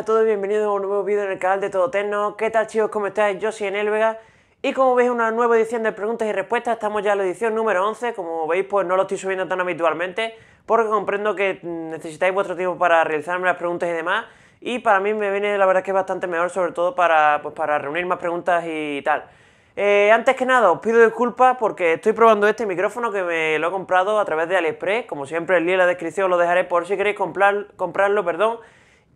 a todos, bienvenidos a un nuevo vídeo en el canal de Todo Tecno. ¿Qué tal chicos? ¿Cómo estáis? Yo soy en Vega y como veis una nueva edición de preguntas y respuestas, estamos ya en la edición número 11, como veis pues no lo estoy subiendo tan habitualmente porque comprendo que mm, necesitáis vuestro tiempo para realizarme las preguntas y demás y para mí me viene la verdad que es bastante mejor sobre todo para, pues, para reunir más preguntas y tal. Eh, antes que nada, os pido disculpas porque estoy probando este micrófono que me lo he comprado a través de AliExpress. Como siempre, el link en la descripción lo dejaré por si queréis comprar, comprarlo, perdón.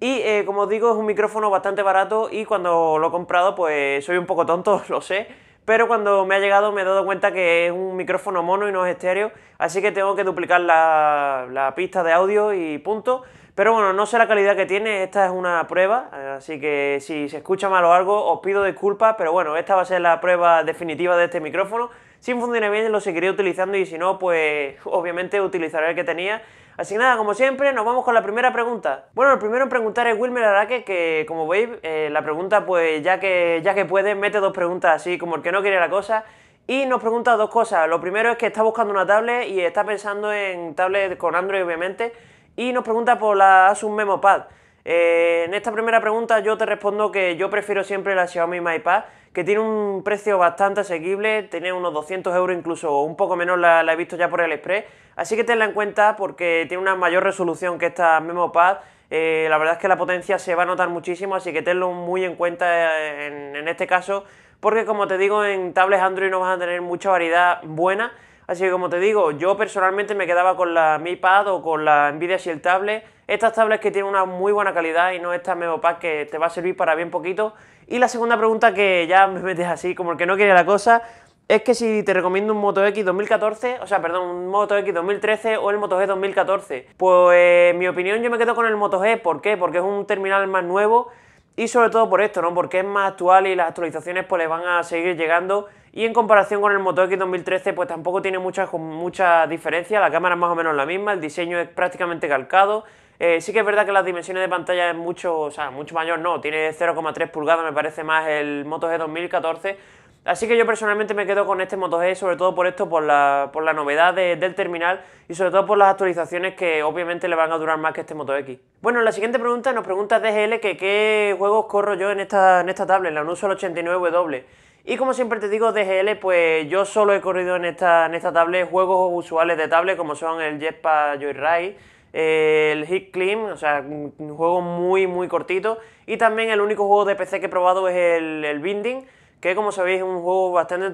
Y eh, como os digo, es un micrófono bastante barato y cuando lo he comprado, pues soy un poco tonto, lo sé. Pero cuando me ha llegado me he dado cuenta que es un micrófono mono y no es estéreo, así que tengo que duplicar la, la pista de audio y punto. Pero bueno, no sé la calidad que tiene, esta es una prueba, así que si se escucha mal o algo, os pido disculpas, pero bueno, esta va a ser la prueba definitiva de este micrófono. Si funciona bien lo seguiré utilizando y si no, pues obviamente utilizaré el que tenía Así que nada, como siempre, nos vamos con la primera pregunta. Bueno, el primero en preguntar es Wilmer Araque, que como veis, eh, la pregunta, pues ya que, ya que puede, mete dos preguntas así, como el que no quiere la cosa. Y nos pregunta dos cosas. Lo primero es que está buscando una tablet y está pensando en tablet con Android, obviamente. Y nos pregunta por la Asus Pad. Eh, en esta primera pregunta yo te respondo que yo prefiero siempre la Xiaomi Mi Pad, que tiene un precio bastante asequible, tiene unos 200 euros incluso, un poco menos la, he visto ya por el Express, así que tenla en cuenta porque tiene una mayor resolución que esta MemoPad, eh, la verdad es que la potencia se va a notar muchísimo, así que tenlo muy en cuenta eh, en, este caso, porque como te digo, en tablets Android no vas a tener mucha variedad buena, así que como te digo, yo personalmente me quedaba con la Mi Pad o con la Nvidia Shield Tablet, estas tablets que tienen una muy buena calidad y no esta Memopack que te va a servir para bien poquito. Y la segunda pregunta que ya me metes así, como el que no quiere la cosa, es que si te recomiendo un Moto X 2014, o sea, perdón, un Moto X 2013 o el Moto G 2014, pues mi opinión yo me quedo con el Moto G, ¿por qué? Porque es un terminal más nuevo y sobre todo por esto, ¿no? Porque es más actual y las actualizaciones pues le van a seguir llegando y en comparación con el Moto X 2013 pues tampoco tiene mucha, mucha diferencia, la cámara es más o menos la misma, el diseño es prácticamente calcado, eh, sí que es verdad que las dimensiones de pantalla es mucho, o sea, mucho mayor, no, tiene 0,3 pulgadas, me parece más el Moto G 2014, Así que yo personalmente me quedo con este Moto G, sobre todo por esto, por la, por novedad del terminal y sobre todo por las actualizaciones que obviamente le van a durar más que este Moto X. Bueno, la siguiente pregunta nos pregunta DGL que qué juegos corro yo en esta, en esta tablet, la Nusol 89W. Y como siempre te digo, DGL, pues yo solo he corrido en esta, en tablet juegos usuales de tablet como son el Jetpack Joyride, el Hit Clean, o sea, un juego muy, muy cortito. Y también el único juego de PC que he probado es el, el Binding que como sabéis es un juego bastante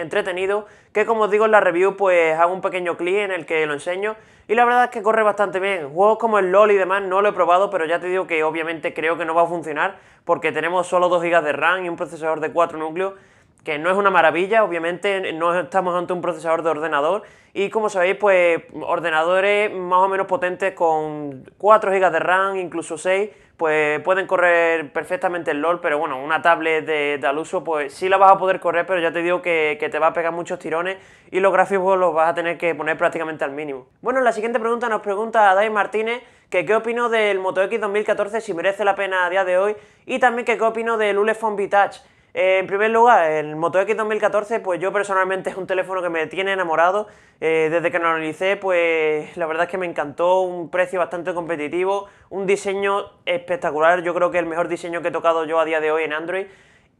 entretenido, que como os digo en la review pues hago un pequeño clic en el que lo enseño y la verdad es que corre bastante bien. Juegos como el LoL y demás no lo he probado, pero ya te digo que obviamente creo que no va a funcionar porque tenemos solo 2 GB de RAM y un procesador de 4 núcleos que no es una maravilla, obviamente no estamos ante un procesador de ordenador y como sabéis, pues ordenadores más o menos potentes con 4 GB de RAM, incluso 6, pues pueden correr perfectamente el LOL, pero bueno, una tablet de, de uso, pues sí la vas a poder correr, pero ya te digo que, te va a pegar muchos tirones y los gráficos pues, los vas a tener que poner prácticamente al mínimo. Bueno, la siguiente pregunta nos pregunta a Dai Martínez que qué opino del Moto X 2014, si merece la pena a día de hoy, y también qué opino del Ulefone Touch eh, en primer lugar, el Moto X 2014, pues yo personalmente es un teléfono que me tiene enamorado. Eh, desde que lo analicé, pues la verdad es que me encantó, un precio bastante competitivo, un diseño espectacular, yo creo que el mejor diseño que he tocado yo a día de hoy en Android.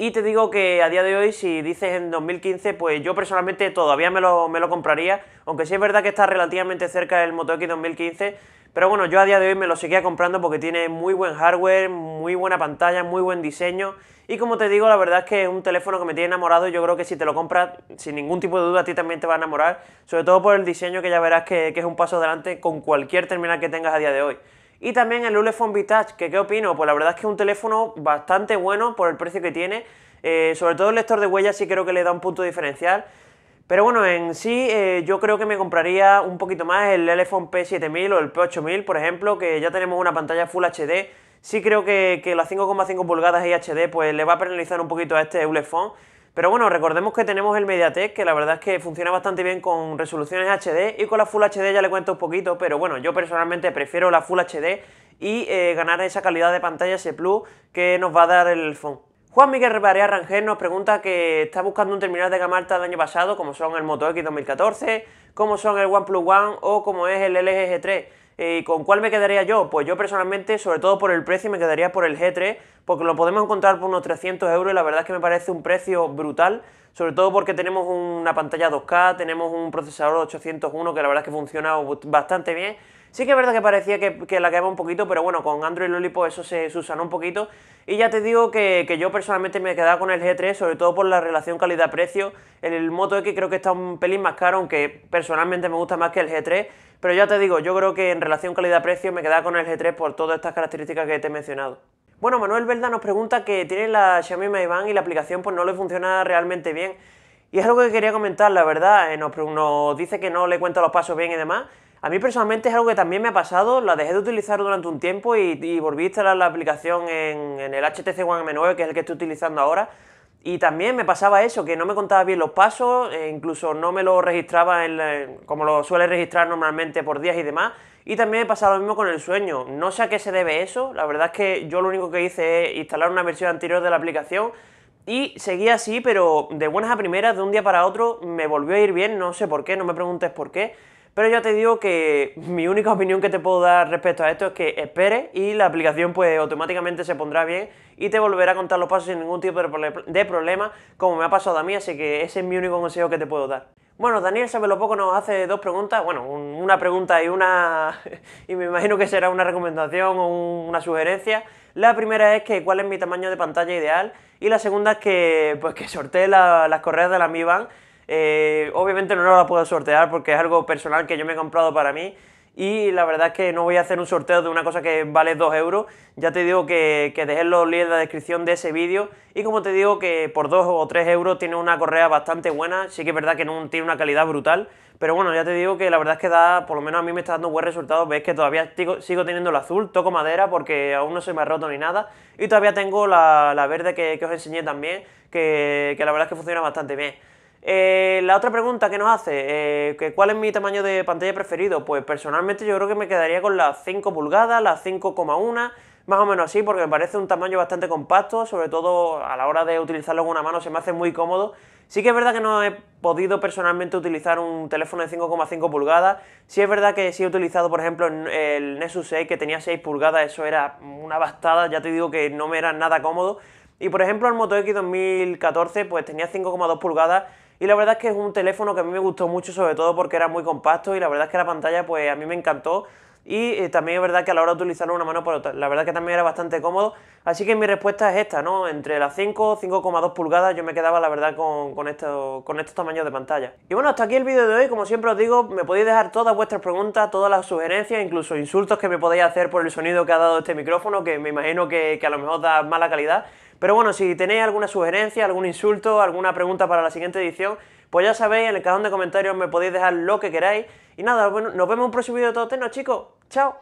Y te digo que a día de hoy, si dices en 2015, pues yo personalmente todavía me lo, me lo compraría, aunque sí es verdad que está relativamente cerca el Moto X 2015. Pero bueno, yo a día de hoy me lo seguía comprando porque tiene muy buen hardware, muy buena pantalla, muy buen diseño. Y como te digo, la verdad es que es un teléfono que me tiene enamorado yo creo que si te lo compras, sin ningún tipo de duda, a ti también te va a enamorar. Sobre todo por el diseño que ya verás que, es un paso adelante con cualquier terminal que tengas a día de hoy. Y también el Ulefone V-Touch, que qué opino, pues la verdad es que es un teléfono bastante bueno por el precio que tiene. Eh, sobre todo el lector de huellas sí creo que le da un punto diferencial. Pero bueno, en sí eh, yo creo que me compraría un poquito más el Elephone P7000 o el P8000, por ejemplo, que ya tenemos una pantalla Full HD. Sí creo que, que las 5,5 pulgadas y HD pues le va a penalizar un poquito a este Elephone. Pero bueno, recordemos que tenemos el Mediatek, que la verdad es que funciona bastante bien con resoluciones HD y con la Full HD ya le cuento un poquito, pero bueno, yo personalmente prefiero la Full HD y eh, ganar esa calidad de pantalla, ese plus que nos va a dar el phone. Juan Miguel Reparé Rangel nos pregunta que está buscando un terminal de gama alta del año pasado, como son el Moto X 2014, como son el OnePlus One o como es el LG G3. Eh, ¿Y con cuál me quedaría yo? Pues yo personalmente, sobre todo por el precio, me quedaría por el G3, porque lo podemos encontrar por unos 300 euros y la verdad es que me parece un precio brutal, sobre todo porque tenemos una pantalla 2K, tenemos un procesador 801 que la verdad es que funciona bastante bien Sí que es verdad que parecía que, que la quedaba un poquito, pero bueno, con Android Lollipop pues eso se susanó un poquito. Y ya te digo que, yo personalmente me quedaba con el G3, sobre todo por la relación calidad-precio. El Moto X creo que está un pelín más caro, aunque personalmente me gusta más que el G3. Pero ya te digo, yo creo que en relación calidad-precio me quedaba con el G3 por todas estas características que te he mencionado. Bueno, Manuel Velda nos pregunta que tiene la Xiaomi Mi y la aplicación pues no le funciona realmente bien. Y es algo que quería comentar, la verdad, eh, nos, nos, dice que no le cuenta los pasos bien y demás, a mí personalmente es algo que también me ha pasado, la dejé de utilizar durante un tiempo y, volví a instalar la aplicación en, el HTC One M9, que es el que estoy utilizando ahora, y también me pasaba eso, que no me contaba bien los pasos, e incluso no me lo registraba como lo suele registrar normalmente por días y demás, y también me pasaba lo mismo con el sueño, no sé a qué se debe eso, la verdad es que yo lo único que hice es instalar una versión anterior de la aplicación, y seguía así, pero de buenas a primeras, de un día para otro, me volvió a ir bien, no sé por qué, no me preguntes por qué, pero ya te digo que mi única opinión que te puedo dar respecto a esto es que esperes y la aplicación pues automáticamente se pondrá bien y te volverá a contar los pasos sin ningún tipo de problema como me ha pasado a mí, así que ese es mi único consejo que te puedo dar. Bueno, Daniel sabe lo poco nos hace dos preguntas, bueno, una pregunta y una y me imagino que será una recomendación o una sugerencia. La primera es que cuál es mi tamaño de pantalla ideal y la segunda es que pues que sortee la, las correas de la Mi Band eh, obviamente no la puedo sortear porque es algo personal que yo me he comprado para mí y la verdad es que no voy a hacer un sorteo de una cosa que vale 2 euros. Ya te digo que, que dejé los links en la descripción de ese vídeo. Y como te digo que por 2 o 3 euros tiene una correa bastante buena. Sí que es verdad que no tiene una calidad brutal. Pero bueno, ya te digo que la verdad es que da, por lo menos a mí me está dando buen resultado. Ves que todavía sigo teniendo el azul, toco madera porque aún no se me ha roto ni nada. Y todavía tengo la, verde que, os enseñé también, que la verdad es que funciona bastante bien. Eh, la otra pregunta que nos hace, eh, ¿cuál es mi tamaño de pantalla preferido? Pues personalmente yo creo que me quedaría con las 5 pulgadas, las 5,1, más o menos así, porque me parece un tamaño bastante compacto, sobre todo a la hora de utilizarlo con una mano se me hace muy cómodo. Sí que es verdad que no he podido personalmente utilizar un teléfono de 5,5 pulgadas. Sí es verdad que sí he utilizado, por ejemplo, el Nexus 6 que tenía 6 pulgadas, eso era una bastada, ya te digo que no me era nada cómodo. Y por ejemplo el Moto X 2014 pues tenía 5,2 pulgadas y la verdad es que es un teléfono que a mí me gustó mucho, sobre todo porque era muy compacto y la verdad es que la pantalla pues a mí me encantó. Y eh, también es verdad que a la hora de utilizarlo una mano por otra, la verdad que también era bastante cómodo. Así que mi respuesta es esta, ¿no? Entre las 5, 5,2 pulgadas yo me quedaba la verdad con, esto, con estos tamaños de pantalla. Y bueno, hasta aquí el vídeo de hoy. Como siempre os digo, me podéis dejar todas vuestras preguntas, todas las sugerencias, incluso insultos que me podéis hacer por el sonido que ha dado este micrófono, que me imagino que, que a lo mejor da mala calidad. Pero bueno, si tenéis alguna sugerencia, algún insulto, alguna pregunta para la siguiente edición, pues ya sabéis, en el cajón de comentarios me podéis dejar lo que queráis. Y nada, bueno, nos vemos en un próximo vídeo de todos chicos. ¡Chao!